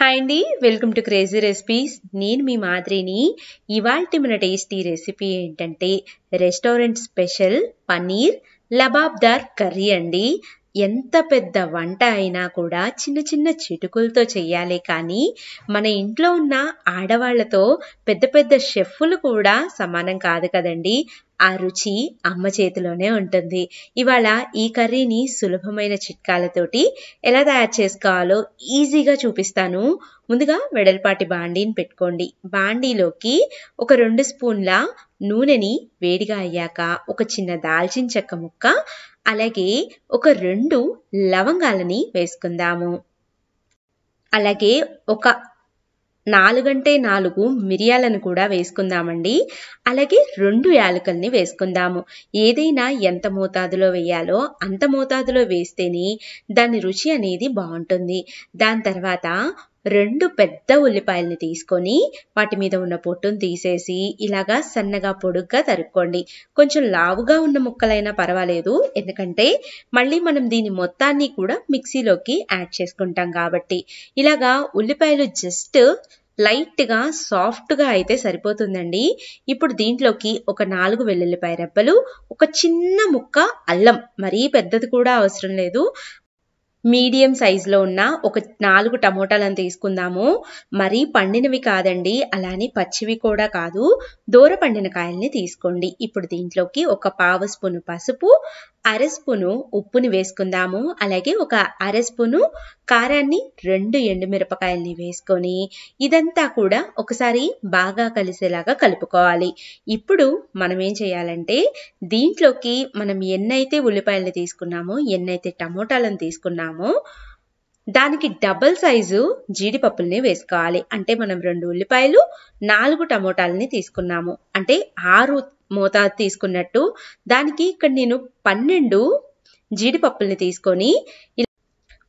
hi అండి welcome to crazy recipes నేను మీ మాదిరిని ఇవాల్టి మన టేస్టీ రెసిపీ ఏంటంటే restaurant special paneer lababdar curry అండి ఎంత పెద్ద వంట అయినా కూడా చిన్న చిన్న చిటుకులతో చేయాలి కానీ మన ఇంట్లో ఉన్న ఆడవాళ్లతో పెద్ద పెద్ద షెఫ్లు కూడా సమానం కాదు కదండి ఆ రుచి అమ్మ చేతిలోనే ఉంటుంది ఇవాళ ఈ కర్రీని సులభమైన చిట్కాలతోటి ఎలా తయారు చేసుకోవాలో ఈజీగా చూపిస్తాను ముందుగా వెడల్పాటి బాండీని పెట్టుకోండి బాండీలోకి ఒక రెండు స్పూన్ల నూనెని వేడిగా అయ్యాక ఒక చిన్న దాల్చిన చెక్క ముక్క అలాగే ఒక రెండు లవంగాలని వేసుకుందాము అలాగే ఒక నాలుగంటే నాలుగు మిరియాలను కూడా వేసుకుందామండి అలాగే రెండు యాలకల్ని వేసుకుందాము ఏదైనా ఎంత మోతాదులో వేయాలో అంత మోతాదులో వేస్తేనే దాని రుచి అనేది బాగుంటుంది దాని తర్వాత రెండు పెద్ద ఉల్లిపాయలని తీసుకొని వాటి మీద ఉన్న పొట్టును తీసేసి ఇలాగా సన్నగా పొడుగ్గా తరుక్కోండి కొంచెం లావుగా ఉన్న ముక్కలైనా పర్వాలేదు ఎందుకంటే మళ్ళీ మనం దీని మొత్తాన్ని కూడా మిక్సీలోకి యాడ్ చేసుకుంటాం కాబట్టి ఇలాగా ఉల్లిపాయలు జస్ట్ లైట్గా సాఫ్ట్గా అయితే సరిపోతుందండి ఇప్పుడు దీంట్లోకి ఒక నాలుగు వెల్లుల్లిపాయ రెబ్బలు ఒక చిన్న ముక్క అల్లం మరీ పెద్దది కూడా అవసరం లేదు మీడియం సైజులో ఉన్న ఒక నాలుగు టమోటాలను తీసుకుందాము మరి పండినవి కాదండి అలానే పచ్చివి కూడా కాదు దూర పండిన కాయల్ని తీసుకోండి ఇప్పుడు దీంట్లోకి ఒక పావు స్పూను పసుపు అర స్పూను ఉప్పుని వేసుకుందాము అలాగే ఒక అర స్పూను కారాన్ని రెండు ఎండుమిరపకాయల్ని వేసుకొని ఇదంతా కూడా ఒకసారి బాగా కలిసేలాగా కలుపుకోవాలి ఇప్పుడు మనం ఏం చేయాలంటే దీంట్లోకి మనం ఎన్నైతే ఉల్లిపాయలను తీసుకున్నామో ఎన్నైతే టమోటాలను తీసుకున్నామో వేసుకుంటాము దానికి డబల్ సైజు జీడిపప్పుల్ని వేసుకోవాలి అంటే మనం రెండు ఉల్లిపాయలు నాలుగు టమోటాలని తీసుకున్నాము అంటే ఆరు మోతాదు తీసుకున్నట్టు దానికి ఇక్కడ నేను పన్నెండు జీడిపప్పుల్ని తీసుకొని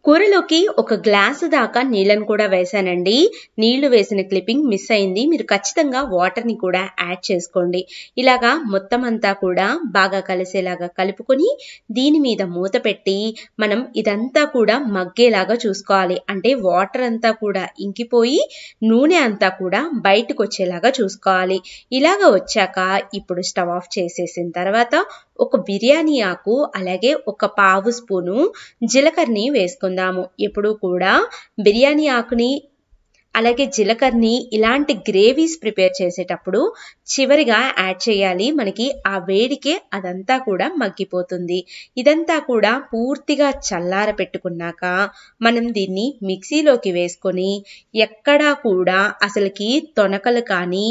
కూరలోకి ఒక గ్లాసు దాకా నీళ్ళను కూడా వేశానండి నీళ్లు వేసిన క్లిప్పింగ్ మిస్ అయింది మీరు ఖచ్చితంగా వాటర్ని కూడా యాడ్ చేసుకోండి ఇలాగా మొత్తం అంతా కూడా బాగా కలిసేలాగా కలుపుకొని దీని మీద మూత పెట్టి మనం ఇదంతా కూడా మగ్గేలాగా చూసుకోవాలి అంటే వాటర్ అంతా కూడా ఇంకిపోయి నూనె అంతా కూడా బయటకు వచ్చేలాగా చూసుకోవాలి ఇలాగ వచ్చాక ఇప్పుడు స్టవ్ ఆఫ్ చేసేసిన తర్వాత ఒక బిర్యానీ ఆకు అలాగే ఒక పావు స్పూను జీలకర్రని వేసుకుందాము ఎప్పుడు కూడా బిర్యానీ ఆకుని అలాగే జీలకర్రని ఇలాంటి గ్రేవీస్ ప్రిపేర్ చేసేటప్పుడు చివరిగా యాడ్ చేయాలి మనకి ఆ వేడికే అదంతా కూడా మగ్గిపోతుంది ఇదంతా కూడా పూర్తిగా చల్లార పెట్టుకున్నాక మనం దీన్ని మిక్సీలోకి వేసుకొని ఎక్కడా కూడా అసలుకి తొనకలు కానీ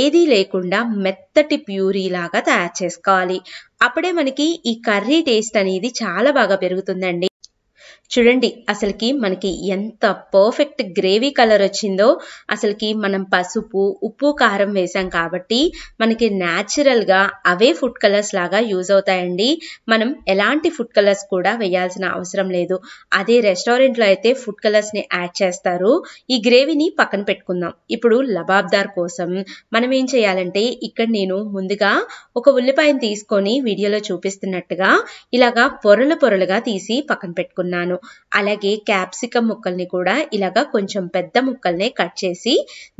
ఏదీ లేకుండా మెత్తటి ప్యూరీ లాగా తయారు చేసుకోవాలి అప్పుడే మనకి ఈ కర్రీ టేస్ట్ అనేది చాలా బాగా పెరుగుతుందండి చూడండి అసలుకి మనకి ఎంత పర్ఫెక్ట్ గ్రేవీ కలర్ వచ్చిందో అసలుకి మనం పసుపు ఉప్పు కారం వేసాం కాబట్టి మనకి న్యాచురల్గా అవే ఫుడ్ కలర్స్ లాగా యూజ్ అవుతాయండి మనం ఎలాంటి ఫుడ్ కలర్స్ కూడా వేయాల్సిన అవసరం లేదు అదే రెస్టారెంట్లో అయితే ఫుడ్ కలర్స్ని యాడ్ చేస్తారు ఈ గ్రేవీని పక్కన పెట్టుకుందాం ఇప్పుడు లబాబ్దార్ కోసం మనం ఏం చేయాలంటే ఇక్కడ నేను ముందుగా ఒక ఉల్లిపాయను తీసుకొని వీడియోలో చూపిస్తున్నట్టుగా ఇలాగా పొరలు పొరలుగా తీసి పక్కన పెట్టుకున్నాను అలాగే క్యాప్సికమ్ ముక్కల్ని కూడా ఇలాగ కొంచెం పెద్ద ముక్కల్నే కట్ చేసి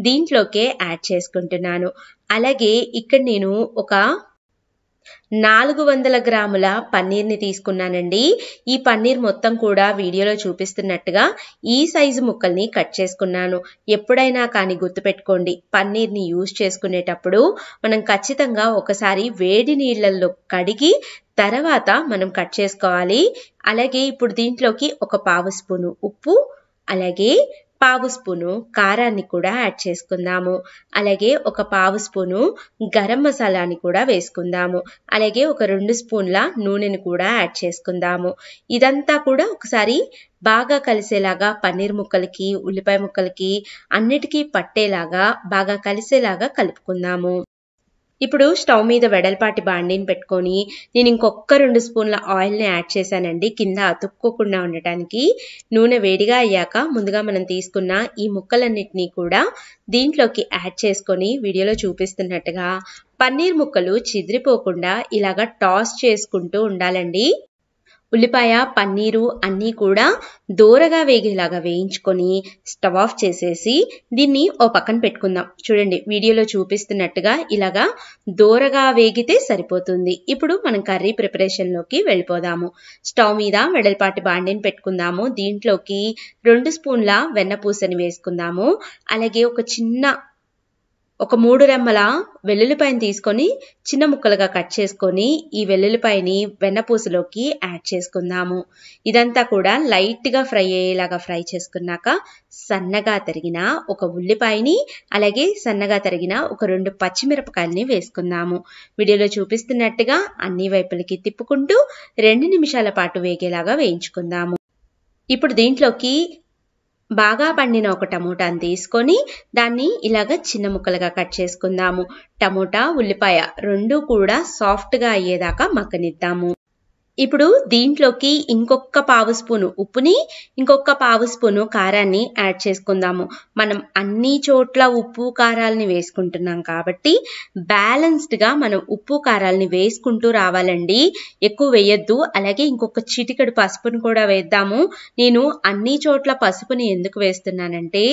దీంట్లోకే యాడ్ చేసుకుంటున్నాను అలాగే ఇక్కడ నేను ఒక నాలుగు వందల గ్రాముల పన్నీర్ని తీసుకున్నానండి ఈ పన్నీర్ మొత్తం కూడా వీడియోలో చూపిస్తున్నట్టుగా ఈ సైజు ముక్కల్ని కట్ చేసుకున్నాను ఎప్పుడైనా కానీ గుర్తుపెట్టుకోండి పన్నీర్ని యూజ్ చేసుకునేటప్పుడు మనం ఖచ్చితంగా ఒకసారి వేడి నీళ్ళల్లో కడిగి తర్వాత మనం కట్ చేసుకోవాలి అలాగే ఇప్పుడు దీంట్లోకి ఒక పావు స్పూను ఉప్పు అలాగే పావు స్పూను కారాన్ని కూడా యాడ్ చేసుకుందాము అలాగే ఒక పావు స్పూను గరం మసాలాని కూడా వేసుకుందాము అలాగే ఒక రెండు స్పూన్ల నూనెని కూడా యాడ్ చేసుకుందాము ఇదంతా కూడా ఒకసారి బాగా కలిసేలాగా పన్నీర్ ముక్కలకి ఉల్లిపాయ ముక్కలకి అన్నిటికీ పట్టేలాగా బాగా కలిసేలాగా కలుపుకుందాము ఇప్పుడు స్టవ్ మీద వెడల్పాటి బాండీని పెట్టుకొని నేను ఇంకొక రెండు స్పూన్ల ఆయిల్ని యాడ్ చేశానండి కింద అతుక్కోకుండా ఉండటానికి నూనె వేడిగా అయ్యాక ముందుగా మనం తీసుకున్న ఈ ముక్కలన్నింటినీ కూడా దీంట్లోకి యాడ్ చేసుకొని వీడియోలో చూపిస్తున్నట్టుగా పన్నీర్ ముక్కలు చిదిరిపోకుండా ఇలాగ టాస్ చేసుకుంటూ ఉండాలండి ఉల్లిపాయ పన్నీరు అన్నీ కూడా దూరగా వేగేలాగా వేయించుకొని స్టవ్ ఆఫ్ చేసేసి దీన్ని ఓ పక్కన పెట్టుకుందాం చూడండి వీడియోలో చూపిస్తున్నట్టుగా ఇలాగా దూరగా వేగితే సరిపోతుంది ఇప్పుడు మనం కర్రీ ప్రిపరేషన్లోకి వెళ్ళిపోదాము స్టవ్ మీద వెడల్పాటి బాండిని పెట్టుకుందాము దీంట్లోకి రెండు స్పూన్ల వెన్నపూసని వేసుకుందాము అలాగే ఒక చిన్న ఒక మూడు రెమ్మల వెల్లుల్లిపాయని తీసుకొని చిన్న ముక్కలుగా కట్ చేసుకొని ఈ వెల్లుల్లిపాయని వెన్నపూసలోకి యాడ్ చేసుకుందాము ఇదంతా కూడా లైట్గా ఫ్రై అయ్యేలాగా ఫ్రై చేసుకున్నాక సన్నగా తరిగిన ఒక ఉల్లిపాయని అలాగే సన్నగా తరిగిన ఒక రెండు పచ్చిమిరపకాయలని వేసుకుందాము వీడియోలో చూపిస్తున్నట్టుగా అన్ని వైపులకి తిప్పుకుంటూ రెండు నిమిషాల పాటు వేగేలాగా వేయించుకుందాము ఇప్పుడు దీంట్లోకి బాగా పండిన ఒక టమోటాను తీసుకొని దాన్ని ఇలాగ చిన్న ముక్కలుగా కట్ చేసుకుందాము టమోటా ఉల్లిపాయ రెండు కూడా సాఫ్ట్గా అయ్యేదాకా మక్కనిద్దాము ఇప్పుడు దీంట్లోకి ఇంకొక పావు స్పూను ఉప్పుని ఇంకొక పావు స్పూను కారాన్ని యాడ్ చేసుకుందాము మనం అన్ని చోట్ల ఉప్పు కారాలని వేసుకుంటున్నాం కాబట్టి బ్యాలెన్స్డ్గా మనం ఉప్పు కారాలని వేసుకుంటూ రావాలండి ఎక్కువ వేయొద్దు అలాగే ఇంకొక చిటికెడు పసుపుని కూడా వేద్దాము నేను అన్ని చోట్ల పసుపుని ఎందుకు వేస్తున్నానంటే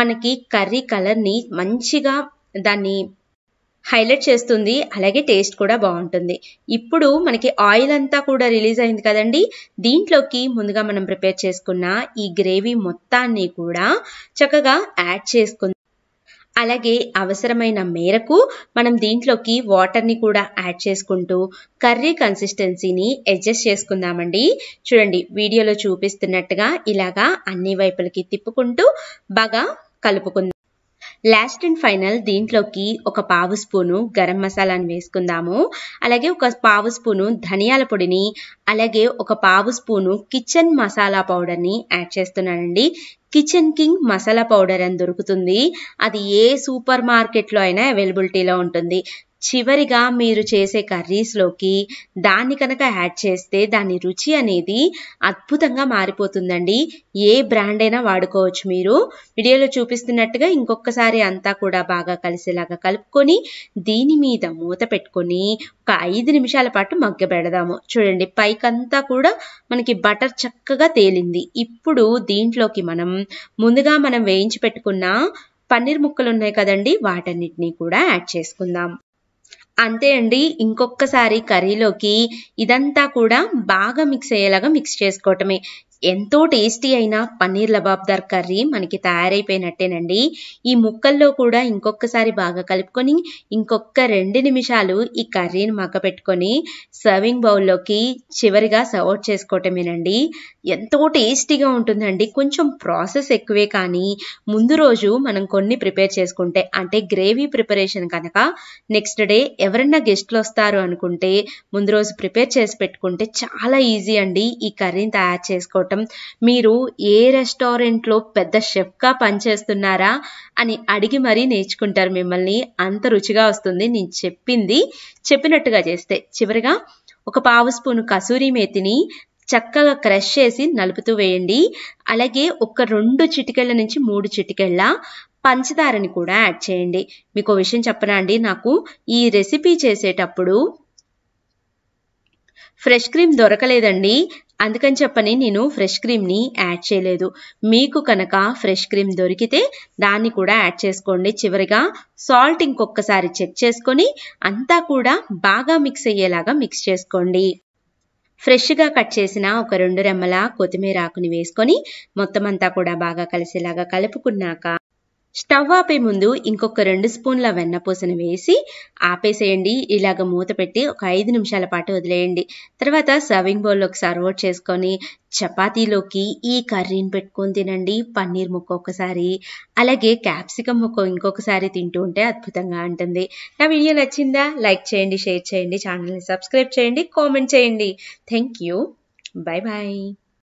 మనకి కర్రీ కలర్ని మంచిగా దాన్ని హైలైట్ చేస్తుంది అలాగే టేస్ట్ కూడా బాగుంటుంది ఇప్పుడు మనకి ఆయిల్ అంతా కూడా రిలీజ్ అయింది కదండి దీంట్లోకి ముందుగా మనం ప్రిపేర్ చేసుకున్న ఈ గ్రేవీ మొత్తాన్ని కూడా చక్కగా యాడ్ చేసుకుంది అలాగే అవసరమైన మేరకు మనం దీంట్లోకి వాటర్ని కూడా యాడ్ చేసుకుంటూ కర్రీ కన్సిస్టెన్సీని అడ్జస్ట్ చేసుకుందామండి చూడండి వీడియోలో చూపిస్తున్నట్టుగా ఇలాగా అన్ని వైపులకి తిప్పుకుంటూ బాగా కలుపుకుందాం లాస్ట్ అండ్ ఫైనల్ దీంట్లోకి ఒక పావు స్పూను గరం మసాలాను వేసుకుందాము అలాగే ఒక పావు స్పూను ధనియాల పొడిని అలాగే ఒక పావు స్పూను కిచెన్ మసాలా పౌడర్ని యాడ్ చేస్తున్నానండి కిచెన్ కింగ్ మసాలా పౌడర్ అని దొరుకుతుంది అది ఏ సూపర్ మార్కెట్లో అయినా అవైలబిలిటీలో ఉంటుంది చివరిగా మీరు చేసే కర్రీస్లోకి దాన్ని కనుక యాడ్ చేస్తే దాని రుచి అనేది అద్భుతంగా మారిపోతుందండి ఏ బ్రాండ్ అయినా వాడుకోవచ్చు మీరు వీడియోలో చూపిస్తున్నట్టుగా ఇంకొకసారి అంతా కూడా బాగా కలిసేలాగా కలుపుకొని దీని మీద మూత పెట్టుకొని ఒక ఐదు నిమిషాల పాటు మగ్గ పెడదాము చూడండి పైకంతా కూడా మనకి బటర్ చక్కగా తేలింది ఇప్పుడు దీంట్లోకి మనం ముందుగా మనం వేయించి పెట్టుకున్న పన్నీర్ ముక్కలు ఉన్నాయి కదండి వాటన్నిటినీ కూడా యాడ్ చేసుకుందాం అంతే అండి ఇంకొకసారి కర్రీలోకి ఇదంతా కూడా బాగా మిక్స్ అయ్యేలాగా మిక్స్ చేసుకోవటమే ఎంతో టేస్టీ అయిన పన్నీర్ లబాబ్దార్ కర్రీ మనకి తయారైపోయినట్టేనండి ఈ ముక్కల్లో కూడా ఇంకొకసారి బాగా కలుపుకొని ఇంకొక రెండు నిమిషాలు ఈ కర్రీని మగ్గపెట్టుకొని సర్వింగ్ బౌల్లోకి చివరిగా సర్వ్ చేసుకోవటమేనండి ఎంతో టేస్టీగా ఉంటుందండి కొంచెం ప్రాసెస్ ఎక్కువే కానీ ముందు రోజు మనం కొన్ని ప్రిపేర్ చేసుకుంటే అంటే గ్రేవీ ప్రిపరేషన్ కనుక నెక్స్ట్ డే ఎవరైనా గెస్ట్లు వస్తారు అనుకుంటే ముందు రోజు ప్రిపేర్ చేసి పెట్టుకుంటే చాలా ఈజీ అండి ఈ కర్రీని తయారు చేసుకోవటం మీరు ఏ రెస్టారెంట్లో పెద్ద షెఫ్గా పనిచేస్తున్నారా అని అడిగి మరీ నేర్చుకుంటారు మిమ్మల్ని అంత రుచిగా వస్తుంది నేను చెప్పింది చెప్పినట్టుగా చేస్తే చివరిగా ఒక పావు స్పూను కసూరి మేతిని చక్కగా క్రష్ చేసి నలుపుతూ వేయండి అలాగే ఒక రెండు చిటికెళ్ళ నుంచి మూడు చిటికెళ్ళ పంచదారని కూడా యాడ్ చేయండి మీకు విషయం చెప్పనా అండి నాకు ఈ రెసిపీ చేసేటప్పుడు ఫ్రెష్ క్రీమ్ దొరకలేదండి అందుకని చెప్పని నేను ఫ్రెష్ క్రీమ్ని యాడ్ చేయలేదు మీకు కనుక ఫ్రెష్ క్రీమ్ దొరికితే దాన్ని కూడా యాడ్ చేసుకోండి చివరిగా సాల్ట్ ఇంకొకసారి చెక్ చేసుకొని అంతా కూడా బాగా మిక్స్ అయ్యేలాగా మిక్స్ చేసుకోండి ఫ్రెష్గా కట్ చేసిన ఒక రెండు రెమ్మల కొత్తిమీర ఆకుని వేసుకొని మొత్తం అంతా కూడా బాగా కలిసేలాగా కలుపుకున్నాక స్టవ్ ఆపే ముందు ఇంకొక రెండు స్పూన్ల వెన్నపూసను వేసి ఆపేసేయండి ఇలాగ మూత పెట్టి ఒక ఐదు నిమిషాల పాటు వదిలేయండి తర్వాత సర్వింగ్ బౌల్లోకి సర్వ్ అవుట్ చేసుకొని చపాతీలోకి ఈ కర్రీని పెట్టుకొని తినండి పన్నీర్ ముక్క ఒకసారి అలాగే క్యాప్సికమ్ ముక్క ఇంకొకసారి తింటూ ఉంటే అద్భుతంగా ఉంటుంది నా వీడియో నచ్చిందా లైక్ చేయండి షేర్ చేయండి ఛానల్ని సబ్స్క్రైబ్ చేయండి కామెంట్ చేయండి థ్యాంక్ యూ బాయ్ బాయ్